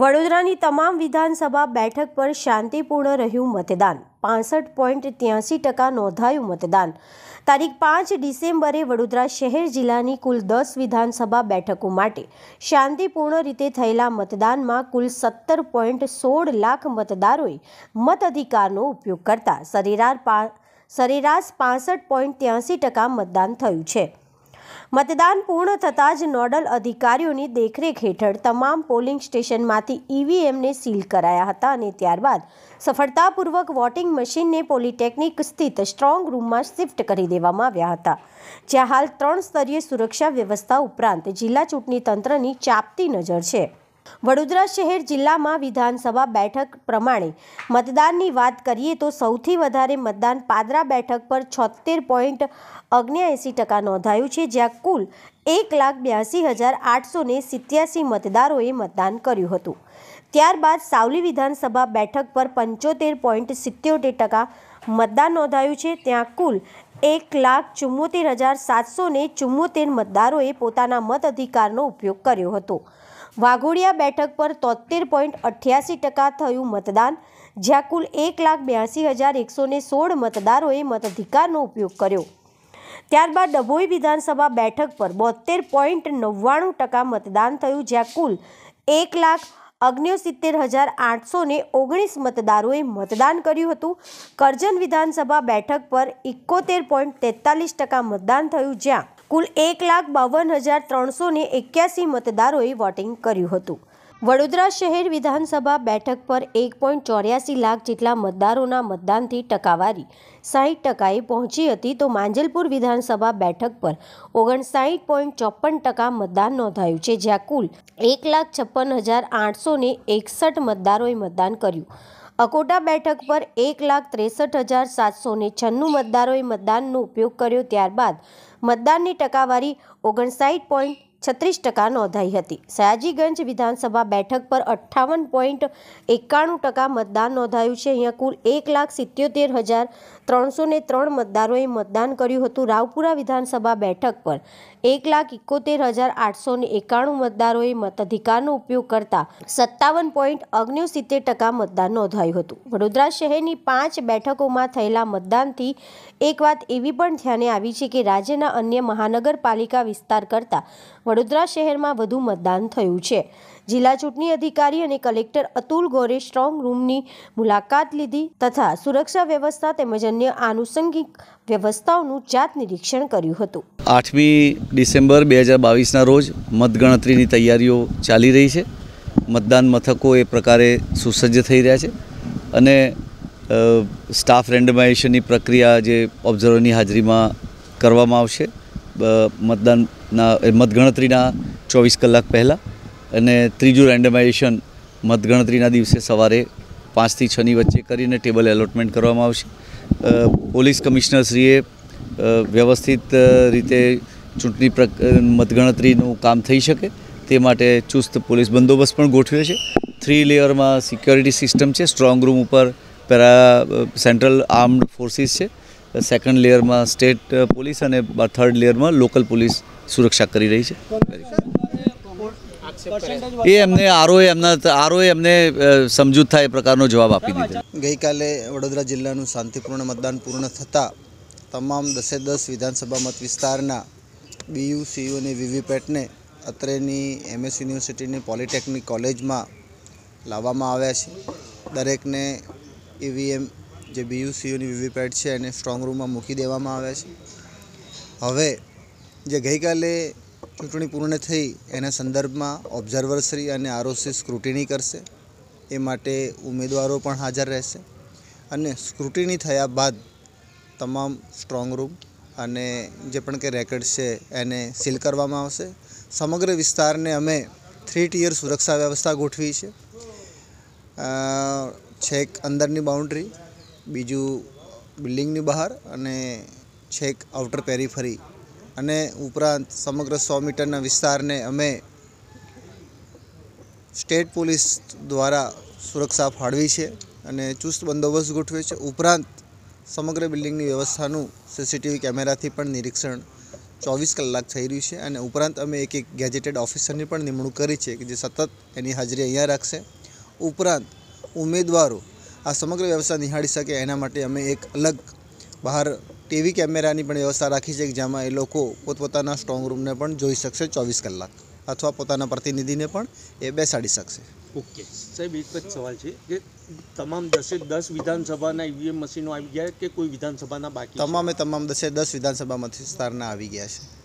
વડોદરાની તમામ વિધાનસભા બેઠક પર શાંતિપૂર્ણ રહ્યું મતદાન પાસઠ પોઈન્ટ ત્યાંસી ટકા નોંધાયું મતદાન તારીખ પાંચ ડિસેમ્બરે વડોદરા શહેર જિલ્લાની કુલ દસ વિધાનસભા બેઠકો માટે શાંતિપૂર્ણ રીતે થયેલા મતદાનમાં કુલ સત્તર પોઈન્ટ સોળ લાખ મતદારોએ મત અધિકારનો ઉપયોગ કરતા સરેરાશ સરેરાશ પાસઠ પોઈન્ટ ત્યાંસી ટકા મતદાન થયું છે મતદાન પૂર્ણ થતાં જ નોડલ અધિકારીઓની દેખરેખ હેઠળ તમામ પોલિંગ સ્ટેશનમાંથી ઈવીએમને સીલ કરાયા હતા અને ત્યારબાદ સફળતાપૂર્વક વોટિંગ મશીનને પોલિટેકનિક સ્થિત સ્ટ્રોંગ રૂમમાં શિફ્ટ કરી દેવામાં આવ્યા હતા જ્યાં હાલ ત્રણ સ્તરીય સુરક્ષા વ્યવસ્થા ઉપરાંત જિલ્લા ચૂંટણી તંત્રની ચાપતી નજર છે વડોદરા શહેર જિલ્લામાં વિધાનસભા બેઠક પ્રમાણે મતદાનની વાત કરીએ તો સૌથી વધારે મતદાન પાદરા બેઠક પર છોતેર પોઈન્ટ ઓગણ્યાએંસી ટકા નોંધાયું છે જ્યાં કુલ એક લાખ બ્યાસી હજાર આઠસો ને સિત્યાસી મતદારોએ મતદાન કર્યું હતું ત્યારબાદ સાવલી વિધાનસભા બેઠક પર પંચોતેર પોઈન્ટ સિત્યોતેર ટકા મતદાન નોંધાયું છે ત્યાં કુલ એક લાખ ચુમ્મોતેર હજાર સાતસો ને ચુમ્મોતેર મતદારોએ પોતાના મત અધિકારનો ઉપયોગ કર્યો હતો વાઘોડિયા બેઠક પર તોતેર પોઈન્ટ અઠ્યાસી ટકા થયું મતદાન જ્યાં કુલ એક લાખ બ્યાસી હજાર એકસો ને સોળ મતદારોએ મતાધિકારનો ઉપયોગ કર્યો ત્યારબાદ ડભોઈ વિધાનસભા બેઠક પર બોતેર પોઈન્ટ નવ્વાણું ટકા મતદાન થયું જ્યાં કુલ એક લાખ અગ્નેસિત્તેર હજાર આઠસો ને ઓગણીસ મતદારોએ મતદાન કર્યું હતું કરજણ વિધાનસભા બેઠક પર ઇકોતેર પોઈન્ટ તેતાલીસ ટકા મતદાન થયું જ્યાં કુલ એક લાખ બાવન હજાર ત્રણસો ને એક્યાસી મતદારોએ વોટિંગ કર્યું હતું વડોદરા શહેર વિધાનસભા બેઠક પર એક પોઈન્ટ ચોર્યાસી લાખ જેટલા મતદારોના મતદાનથી ટકાવારી સાહીઠ ટકાએ પહોંચી હતી તો માંજલપુર વિધાનસભા બેઠક પર ઓગણસાઠ પોઈન્ટ ચોપન ટકા મતદાન નોંધાયું છે જ્યાં કુલ એક લાખ છપ્પન હજાર આઠસો એકસઠ મતદારોએ મતદાન કર્યું અકોટા બેઠક પર એક લાખ ત્રેસઠ હજાર સાતસો ને છન્નું મતદારોએ મતદાનનો ઉપયોગ કર્યો ત્યારબાદ મતદાનની ટકાવારી ઓગણસાઠ પોઈન્ટ છત્રીસ ટકા નોંધાઈ હતી સયાજીગંજ વિધાનસભા બેઠક પર અઠ્ઠાવન પોઈન્ટ એકાણું ટકા મતદાન નોંધાયું છે અહીંયા કુલ એક લાખ સિત્યોતેર હજાર ત્રણસો ને ત્રણ મતદારોએ મતદાન કર્યું હતું રાવપુરા વિધાનસભા બેઠક પર એક લાખ ઇકોતેર હજાર આઠસો ને એકાણું મતદારોએ મતાધિકારનો ઉપયોગ કરતા સત્તાવન પોઈન્ટ ઓગણસિત્તેર ટકા મતદાન નોંધાયું હતું વડોદરા શહેરની પાંચ બેઠકોમાં થયેલા મતદાનથી એક વાત એવી પણ ધ્યાને આવી છે કે રાજ્યના અન્ય મહાનગરપાલિકા વિસ્તાર કરતાં વડોદરા શહેરમાં વધુ મતદાન થયું છે જિલ્લા ચૂંટણી અધિકારી અને કલેક્ટર અતુલ ગોરે સ્ટ્રોંગ રૂમની મુલાકાત લીધી તથા સુરક્ષા વ્યવસ્થા તેમજ અન્ય આનુષંગિક વ્યવસ્થાઓનું જાત નિરીક્ષણ કર્યું હતું આઠમી ડિસેમ્બર બે હજાર બાવીસના રોજ મતગણતરીની તૈયારીઓ ચાલી રહી છે મતદાન મથકો એ પ્રકારે સુસજ્જ થઈ રહ્યા છે અને સ્ટાફ રેન્ડમાઇઝેશનની પ્રક્રિયા જે ઓબ્ઝર્વરની હાજરીમાં કરવામાં આવશે મતદાન ના મતગણતરીના ચોવીસ કલાક પહેલાં અને ત્રીજું રેન્ડમાઇઝેશન મતગણતરીના દિવસે સવારે પાંચથી છની વચ્ચે કરીને ટેબલ એલોટમેન્ટ કરવામાં આવશે પોલીસ કમિશનરશ્રીએ વ્યવસ્થિત રીતે ચૂંટણી પ્ર મતગણતરીનું કામ થઈ શકે તે માટે ચુસ્ત પોલીસ બંદોબસ્ત પણ ગોઠવ્યો છે થ્રી લેયરમાં સિક્યોરિટી સિસ્ટમ છે સ્ટ્રોંગ રૂમ ઉપર પેરા સેન્ટ્રલ આર્મ્ડ ફોર્સીસ છે સેકન્ડ લેયરમાં સ્ટેટ પોલીસ અને થર્ડ લેયરમાં લોકલ પોલીસ સુરક્ષા કરી રહી છે એ એમને આરોએ એમના આરોએ એમને સમજૂત થાય એ પ્રકારનો જવાબ આપી દીધો ગઈકાલે વડોદરા જિલ્લાનું શાંતિપૂર્ણ મતદાન પૂર્ણ થતાં તમામ દસે દસ વિધાનસભા મત વિસ્તારના બીયુ સીયુ અને વીવીપેટને અત્રેની એમએસ યુનિવર્સિટીની પોલિટેકનિક કોલેજમાં લાવવામાં આવ્યા છે દરેકને ઈવીએમ જે બીયુ સીયુની વીવીપેટ છે એને સ્ટ્રોંગ રૂમમાં મૂકી દેવામાં આવ્યા છે હવે જે ગઈકાલે ચૂંટણી પૂર્ણ થઈ એના સંદર્ભમાં ઓબ્ઝર્વરશ્રી અને આરોસી સ્ક્રુટિની કરશે એ માટે ઉમેદવારો પણ હાજર રહેશે અને સ્ક્રુટિની થયા બાદ તમામ સ્ટ્રોંગ રૂમ અને જે પણ કે રેકર્ડ છે એને સીલ કરવામાં આવશે સમગ્ર વિસ્તારને અમે થ્રી ટીયર સુરક્ષા વ્યવસ્થા ગોઠવી છે છેક અંદરની બાઉન્ડ્રી બીજું બિલ્ડિંગની બહાર અને છેક આઉટર પેરીફરી અને ઉપરાંત સમગ્ર સો મીટરના વિસ્તારને અમે સ્ટેટ પોલીસ દ્વારા સુરક્ષા ફાળવી છે અને ચુસ્ત બંદોબસ્ત ગોઠવ્યો છે ઉપરાંત સમગ્ર બિલ્ડિંગની વ્યવસ્થાનું સીસીટીવી કેમેરાથી પણ નિરીક્ષણ ચોવીસ કલાક થઈ રહ્યું છે અને ઉપરાંત અમે એક એક ગેજેટેડ ઓફિસરની પણ નિમણૂક કરી છે કે જે સતત એની હાજરી અહીંયા રાખશે ઉપરાંત ઉમેદવારો આ સમગ્ર વ્યવસ્થા નિહાળી શકે એના માટે અમે એક અલગ બહાર ટીવી કેમેરાની પણ વ્યવસ્થા રાખી છે કે જેમાં એ લોકો પોતપોતાના સ્ટ્રોંગ રૂમને પણ જોઈ શકશે ચોવીસ કલાક અથવા પોતાના પ્રતિનિધિને પણ એ બેસાડી શકશે ઓકે સાહેબ એક જ સવાલ છે કે તમામ દસે દસ વિધાનસભાના ઈવીએમ મશીનો આવી ગયા કે કોઈ વિધાનસભાના બાકી તમામે તમામ દસે દસ વિધાનસભા મતવિસ્તારના આવી ગયા છે